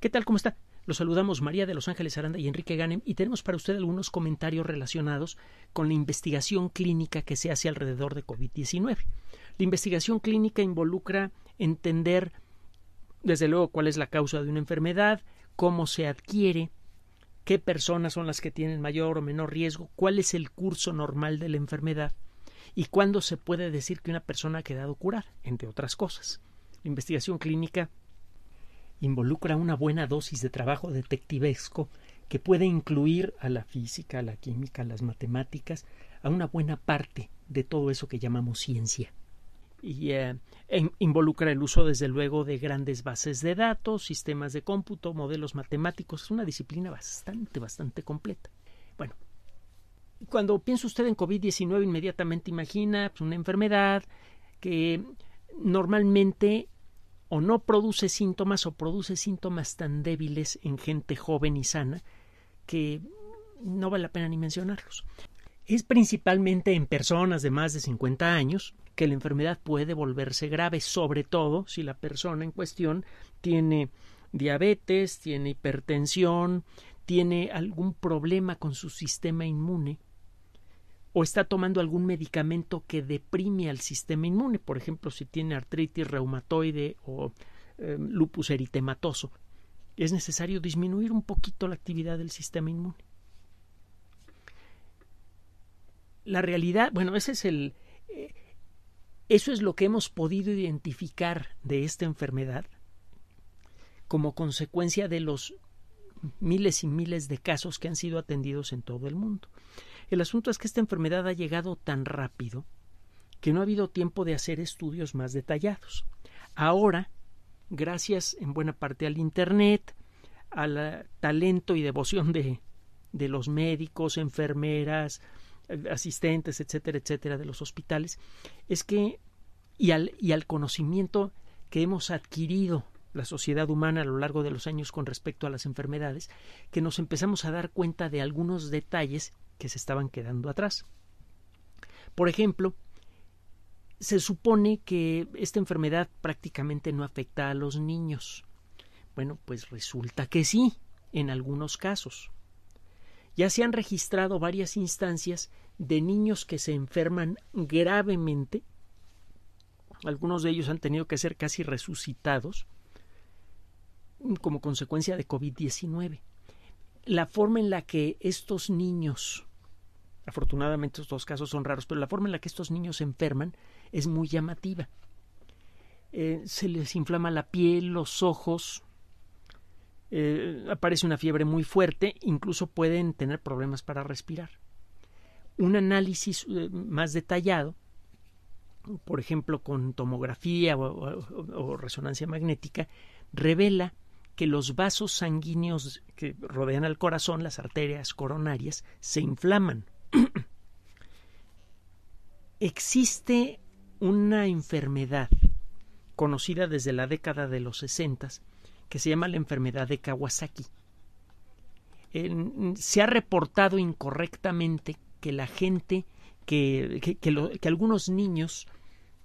¿Qué tal? ¿Cómo está? Los saludamos María de Los Ángeles Aranda y Enrique Ganem y tenemos para usted algunos comentarios relacionados con la investigación clínica que se hace alrededor de COVID-19. La investigación clínica involucra entender, desde luego, cuál es la causa de una enfermedad, cómo se adquiere, qué personas son las que tienen mayor o menor riesgo, cuál es el curso normal de la enfermedad y cuándo se puede decir que una persona ha quedado curada, entre otras cosas. La investigación clínica involucra una buena dosis de trabajo detectivesco que puede incluir a la física, a la química, a las matemáticas, a una buena parte de todo eso que llamamos ciencia. Y eh, involucra el uso, desde luego, de grandes bases de datos, sistemas de cómputo, modelos matemáticos. Es una disciplina bastante, bastante completa. Bueno, cuando piensa usted en COVID-19, inmediatamente imagina pues, una enfermedad que normalmente o no produce síntomas o produce síntomas tan débiles en gente joven y sana que no vale la pena ni mencionarlos. Es principalmente en personas de más de 50 años que la enfermedad puede volverse grave, sobre todo si la persona en cuestión tiene diabetes, tiene hipertensión, tiene algún problema con su sistema inmune o está tomando algún medicamento que deprime al sistema inmune, por ejemplo, si tiene artritis reumatoide o em, lupus eritematoso. Es necesario disminuir un poquito la actividad del sistema inmune. La realidad, bueno, ese es el eh, eso es lo que hemos podido identificar de esta enfermedad como consecuencia de los miles y miles de casos que han sido atendidos en todo el mundo. El asunto es que esta enfermedad ha llegado tan rápido que no ha habido tiempo de hacer estudios más detallados. Ahora, gracias en buena parte al Internet, al eh, talento y devoción de, de los médicos, enfermeras, eh, asistentes, etcétera, etcétera, de los hospitales, es que y al, y al conocimiento que hemos adquirido la sociedad humana a lo largo de los años con respecto a las enfermedades, que nos empezamos a dar cuenta de algunos detalles que se estaban quedando atrás. Por ejemplo, se supone que esta enfermedad prácticamente no afecta a los niños. Bueno, pues resulta que sí, en algunos casos. Ya se han registrado varias instancias de niños que se enferman gravemente. Algunos de ellos han tenido que ser casi resucitados mm, como consecuencia de COVID-19. La forma en la que estos niños Afortunadamente estos casos son raros, pero la forma en la que estos niños se enferman es muy llamativa. Eh, se les inflama la piel, los ojos, eh, aparece una fiebre muy fuerte, incluso pueden tener problemas para respirar. Un análisis eh, más detallado, por ejemplo con tomografía o resonancia magnética, revela que los vasos sanguíneos que rodean al corazón, las arterias coronarias, se inflaman existe una enfermedad conocida desde la década de los sesentas que se llama la enfermedad de Kawasaki. se ha reportado incorrectamente que la gente, que, que algunos niños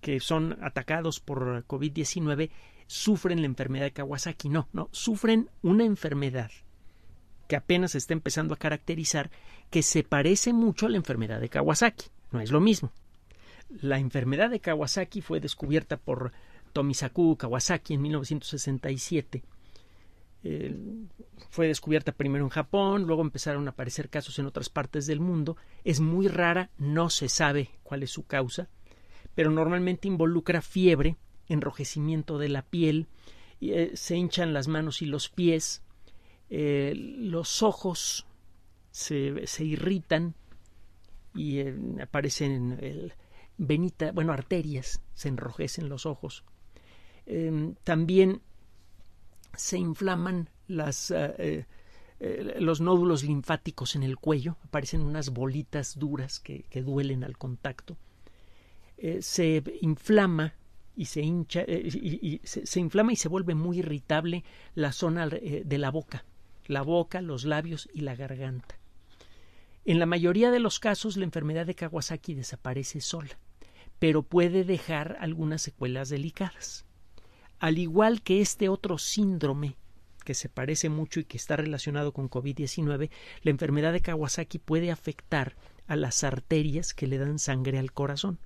que son atacados por COVID-19 sufren la enfermedad de Kawasaki. No, no, sufren una enfermedad que apenas se está empezando a caracterizar, que se parece mucho a la enfermedad de Kawasaki. No es lo mismo. La enfermedad de Kawasaki fue descubierta por Tomisaku Kawasaki en 1967. fue descubierta primero en Japón, luego empezaron a aparecer casos en otras partes del mundo. Es muy rara, no se sabe cuál es su causa, pero normalmente involucra fiebre, enrojecimiento de la piel, eh, se hinchan las manos y los pies, eh, los ojos se, irritan y eh, aparecen el, bueno, arterias, se enrojecen los ojos. Em, también se inflaman las, eh, eh, eh, los nódulos linfáticos en el cuello, aparecen unas bolitas duras que, duelen al contacto. se inflama y se hincha se, inflama y se vuelve muy irritable la zona de la boca, la boca, los labios y la garganta. En la mayoría de los casos, la enfermedad de Kawasaki desaparece sola pero puede dejar algunas secuelas delicadas. Al igual que este otro síndrome, que se parece mucho y que está relacionado con COVID-19, la enfermedad de Kawasaki puede afectar a las arterias que le dan sangre al corazón.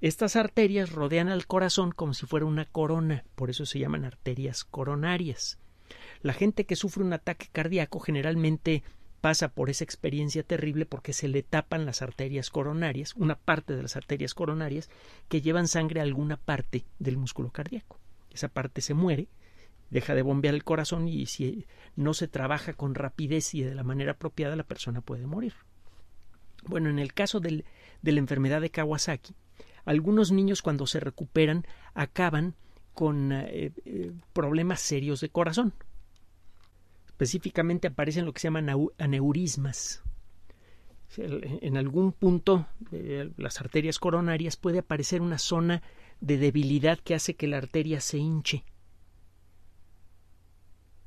Estas arterias rodean al corazón como si fuera una corona, por eso se llaman arterias coronarias. La gente que sufre un ataque cardíaco generalmente pasa por esa experiencia terrible porque se le tapan las arterias coronarias, una parte de las arterias coronarias que llevan sangre a alguna parte del músculo cardíaco. Esa parte se muere, deja de bombear el corazón y si no se trabaja con rapidez y de la manera apropiada la persona puede morir. Bueno, en el caso de la enfermedad de Kawasaki, algunos niños cuando se recuperan acaban con eh, eh, problemas serios de corazón, específicamente aparecen lo que se llaman aneurismas. En algún punto de las arterias coronarias puede aparecer una zona de debilidad que hace que la arteria se hinche.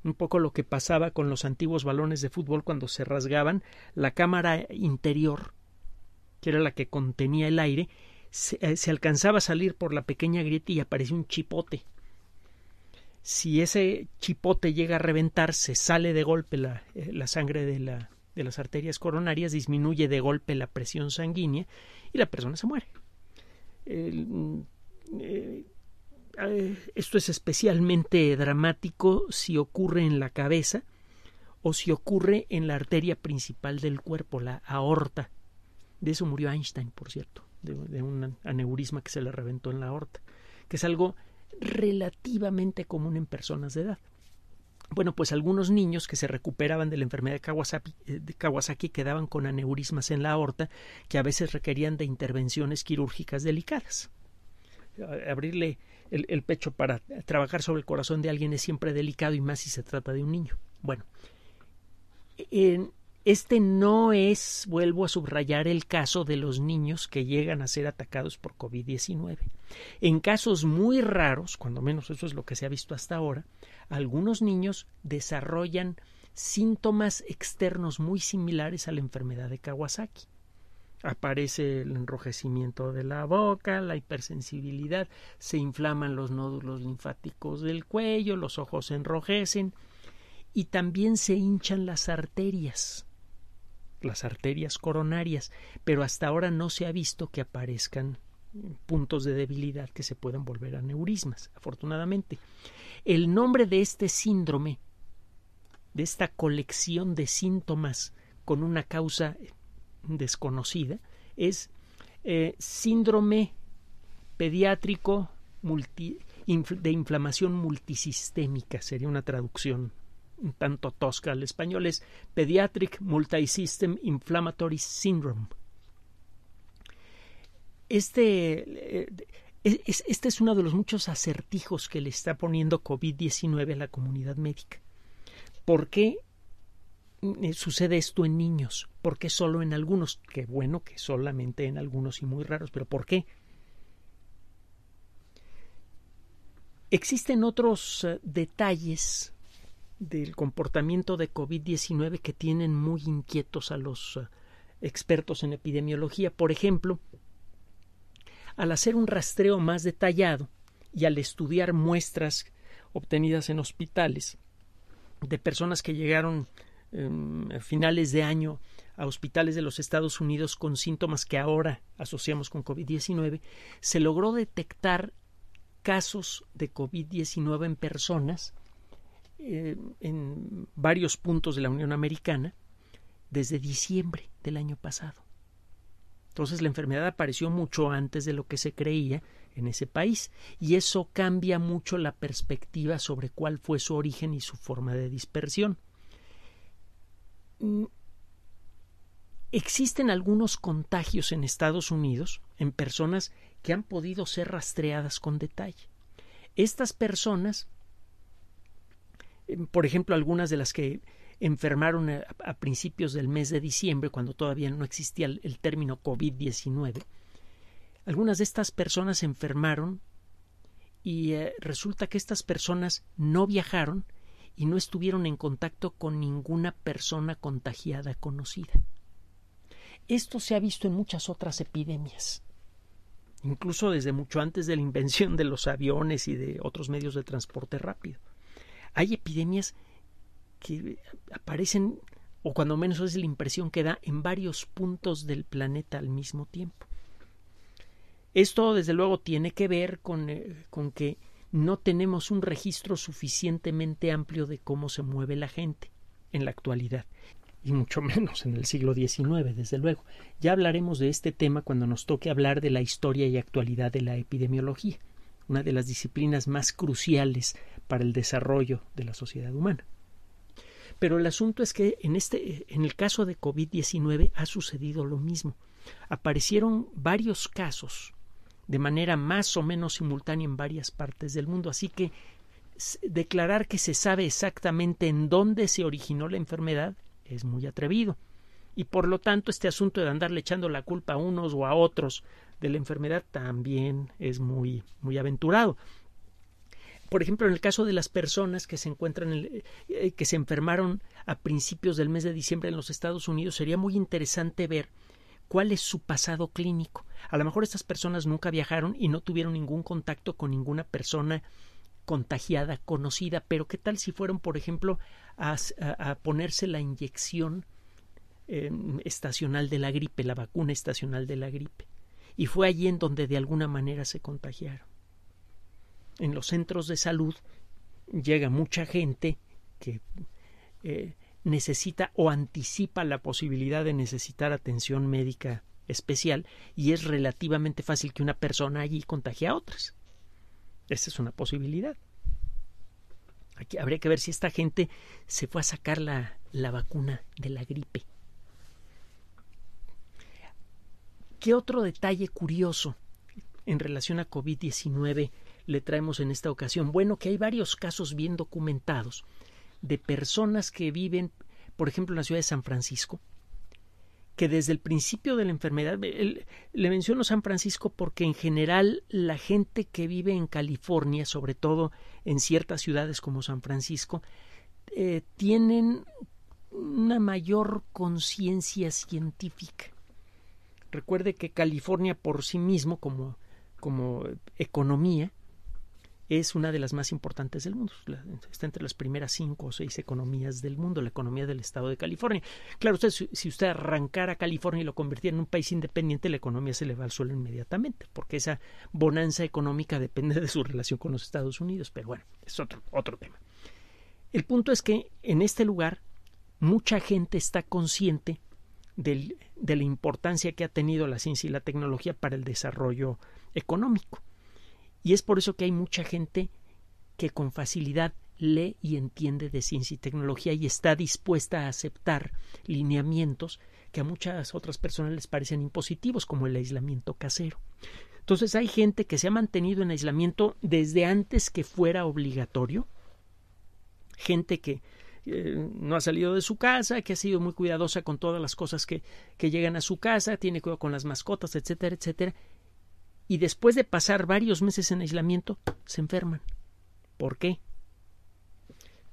Un poco lo que pasaba con los antiguos balones de fútbol cuando se rasgaban, la cámara interior, que era la que contenía el aire, se, eh, alcanzaba a salir por la pequeña grieta y aparecía un chipote si ese chipote llega a reventar, se sale de golpe la, eh, sangre de, las arterias coronarias, disminuye de golpe la presión sanguínea y la persona se muere. Mm, eh, eh, esto es especialmente dramático si ocurre en la cabeza o si ocurre en la arteria principal del cuerpo, la aorta. De eso murió Einstein, por cierto, de, de un aneurisma que se le reventó en la aorta, que es algo relativamente común en personas de edad. Bueno, pues algunos niños que se recuperaban de la enfermedad de Kawasaki, eh, Kawasaki, quedaban con aneurismas en la aorta que a veces requerían de intervenciones quirúrgicas delicadas. Abrirle el, el pecho para trabajar sobre el corazón de alguien es siempre delicado y más si se trata de un niño. Bueno, en, este no es, vuelvo a subrayar, el caso de los niños que llegan a ser atacados por COVID-19. En casos muy raros, cuando menos eso es lo que se ha visto hasta ahora, algunos niños desarrollan síntomas externos muy similares a la enfermedad de Kawasaki. Aparece el enrojecimiento de la boca, la hipersensibilidad, se inflaman los nódulos linfáticos del cuello, los ojos se enrojecen y también se hinchan las arterias las arterias coronarias, pero hasta ahora no se ha visto que aparezcan puntos de debilidad que se puedan volver a neurismas, afortunadamente. El nombre de este síndrome, de esta colección de síntomas con una causa desconocida, es eh, síndrome pediátrico de inflamación multisistémica, sería una traducción tanto tosca al español, es Pediatric Multisystem Inflammatory Syndrome. Este, eh, este es uno de los muchos acertijos que le está poniendo COVID-19 a la comunidad médica. ¿Por qué eh, sucede esto en niños? ¿Por qué solo en algunos? Qué bueno que solamente en algunos y muy raros, pero ¿por qué? Existen otros eh, detalles del comportamiento de COVID-19 que tienen muy inquietos a los eh, expertos en epidemiología. Por ejemplo, al hacer un rastreo más detallado y al estudiar muestras obtenidas en hospitales de personas que llegaron em, a finales de año a hospitales de los Estados Unidos con síntomas que ahora asociamos con COVID-19, se logró detectar casos de COVID-19 en personas eh, en varios puntos de la Unión Americana desde diciembre del año pasado. Entonces la enfermedad apareció mucho antes de lo que se creía en ese país y eso cambia mucho la perspectiva sobre cuál fue su origen y su forma de dispersión. Mm, existen algunos contagios en Estados Unidos en personas que han podido ser rastreadas con detalle. Estas personas por ejemplo, algunas de las que enfermaron a, principios del mes de diciembre, cuando todavía no existía el, término COVID-19, algunas de estas personas se enfermaron y eh, resulta que estas personas no viajaron y no estuvieron en contacto con ninguna persona contagiada conocida. Esto se ha visto en muchas otras epidemias, incluso desde mucho antes de la invención de los aviones y de otros medios de transporte rápido hay epidemias que aparecen, o cuando menos es la impresión que da, en varios puntos del planeta al mismo tiempo. Esto, desde luego, tiene que ver con, eh, con que no tenemos un registro suficientemente amplio de cómo se mueve la gente en la actualidad, y mucho menos en el siglo XIX, desde luego. Ya hablaremos de este tema cuando nos toque hablar de la historia y actualidad de la epidemiología una de las disciplinas más cruciales para el desarrollo de la sociedad humana. Pero el asunto es que en, este, en el caso de COVID-19 ha sucedido lo mismo. Aparecieron varios casos de manera más o menos simultánea en varias partes del mundo, así que declarar que se sabe exactamente en dónde se originó la enfermedad es muy atrevido. Y por lo tanto este asunto de andarle echando la culpa a unos o a otros de la enfermedad también es muy, muy aventurado. Por ejemplo, en el caso de las personas que se encuentran, eh, que se enfermaron a principios del mes de diciembre en los Estados Unidos, sería muy interesante ver cuál es su pasado clínico. A lo mejor estas personas nunca viajaron y no tuvieron ningún contacto con ninguna persona contagiada, conocida, pero qué tal si fueron, por ejemplo, a, ponerse la inyección em, estacional de la gripe, la vacuna estacional de la gripe y fue allí en donde de alguna manera se contagiaron. En los centros de salud llega mucha gente que eh, necesita o anticipa la posibilidad de necesitar atención médica especial y es relativamente fácil que una persona allí contagie a otras. Esa es una posibilidad. Aquí habría que ver si esta gente se fue a sacar la vacuna de la gripe ¿Qué otro detalle curioso en relación a COVID-19 le traemos en esta ocasión? Bueno, que hay varios casos bien documentados de personas que viven, por ejemplo, en la ciudad de San Francisco, que desde el principio de la enfermedad, le menciono San Francisco porque en general la gente que vive en California, sobre todo en ciertas ciudades como San Francisco, eh, tienen una mayor conciencia científica. Recuerde que California por sí mismo, como, como economía, es una de las más importantes del mundo. Está entre las primeras cinco o seis economías del mundo, la economía del estado de California. Claro, usted, si usted arrancara California y lo convirtiera en un país independiente, la economía se le va al suelo inmediatamente, porque esa bonanza económica depende de su relación con los Estados Unidos. Pero bueno, es otro, otro tema. El punto es que en este lugar mucha gente está consciente del, de la importancia que ha tenido la ciencia y la tecnología para el desarrollo económico. Y es por eso que hay mucha gente que con facilidad lee y entiende de ciencia y tecnología y está dispuesta a aceptar lineamientos que a muchas otras personas les parecen impositivos, como el aislamiento casero. Entonces hay gente que se ha mantenido en aislamiento desde antes que fuera obligatorio, gente que no ha salido de su casa, que ha sido muy cuidadosa con todas las cosas que, que llegan a su casa, tiene cuidado con las mascotas, etcétera, etcétera. Y después de pasar varios meses en aislamiento, se enferman. ¿Por qué?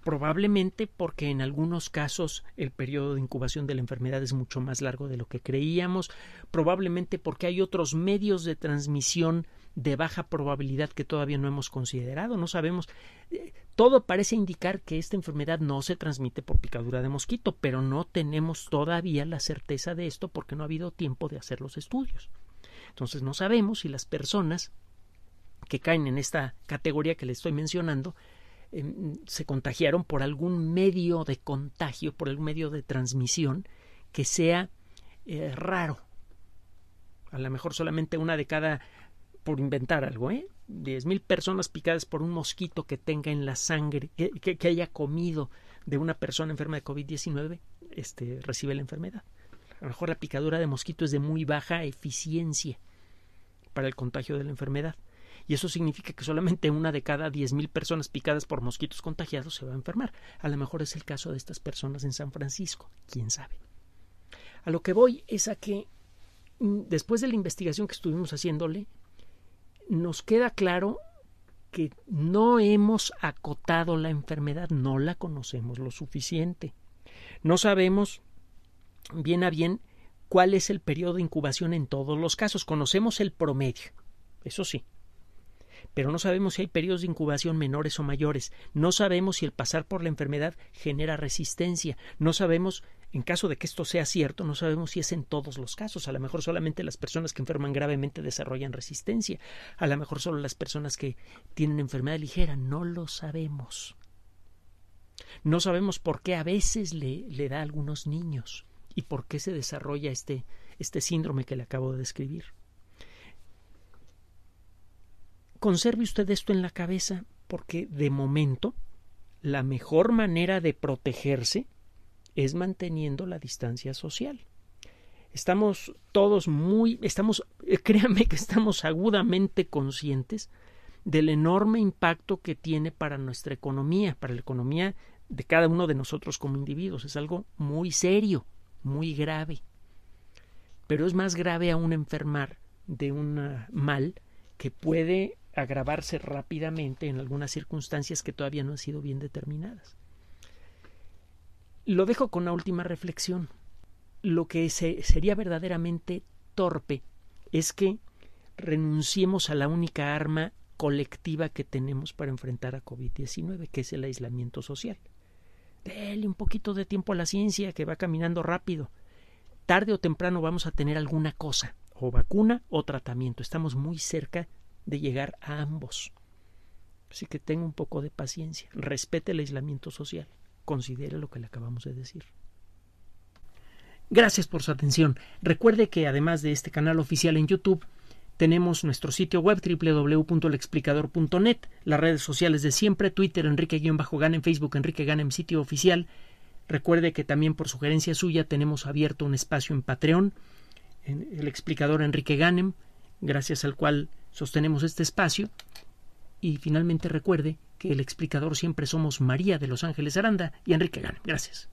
Probablemente porque en algunos casos el periodo de incubación de la enfermedad es mucho más largo de lo que creíamos, probablemente porque hay otros medios de transmisión de baja probabilidad que todavía no hemos considerado, no sabemos. Eh, todo parece indicar que esta enfermedad no se transmite por picadura de mosquito, pero no tenemos todavía la certeza de esto porque no ha habido tiempo de hacer los estudios. Entonces no sabemos si las personas que caen en esta categoría que le estoy mencionando em, se contagiaron por algún medio de contagio, por algún medio de transmisión que sea eh, raro. A lo mejor solamente una de cada por inventar algo, ¿eh? 10.000 personas picadas por un mosquito que tenga en la sangre, que, haya comido de una persona enferma de COVID-19, este, recibe la enfermedad. A lo mejor la picadura de mosquito es de muy baja eficiencia para el contagio de la enfermedad. Y eso significa que solamente una de cada 10.000 personas picadas por mosquitos contagiados se va a enfermar. A lo mejor es el caso de estas personas en San Francisco, quién sabe. A lo que voy es a que mm, después de la investigación que estuvimos haciéndole, nos queda claro que no hemos acotado la enfermedad, no la conocemos lo suficiente. No sabemos bien a bien cuál es el periodo de incubación en todos los casos, conocemos el promedio, eso sí, pero no sabemos si hay periodos de incubación menores o mayores, no sabemos si el pasar por la enfermedad genera resistencia, no sabemos, en caso de que esto sea cierto, no sabemos si es en todos los casos, a lo mejor solamente las personas que enferman gravemente desarrollan resistencia, a lo mejor solo las personas que tienen enfermedad ligera, no lo sabemos. No sabemos por qué a veces le, le da a algunos niños y por qué se desarrolla este, este síndrome que le acabo de describir. Conserve usted esto en la cabeza porque de momento la mejor manera de protegerse es manteniendo la distancia social. Estamos todos muy, estamos, eh, créame que estamos agudamente conscientes del enorme impacto que tiene para nuestra economía, para la economía de cada uno de nosotros como individuos. Es algo muy serio, muy grave. Pero es más grave aún enfermar de un ah, mal que puede agravarse rápidamente en algunas circunstancias que todavía no han sido bien determinadas. Lo dejo con una última reflexión. Lo que sería verdaderamente torpe es que renunciemos a la única arma colectiva que tenemos para enfrentar a COVID-19, que es el aislamiento social. Dele un poquito de tiempo a la ciencia, que va caminando rápido. Tarde o temprano vamos a tener alguna cosa, o vacuna o tratamiento. Estamos muy cerca de llegar a ambos. Así que tenga un poco de paciencia, respete el aislamiento social, considere lo que le acabamos de decir. Gracias por su atención. Recuerde que además de este canal oficial en YouTube, tenemos nuestro sitio web www.lexplicador.net, las redes sociales de siempre, Twitter Enrique-Ganem, Facebook Enrique Ganem, sitio oficial. Recuerde que también por sugerencia suya tenemos abierto un espacio en Patreon, en el explicador Enrique Ganem, gracias al cual Sostenemos este espacio y finalmente recuerde que el explicador siempre somos María de los Ángeles Aranda y Enrique Gan. Gracias.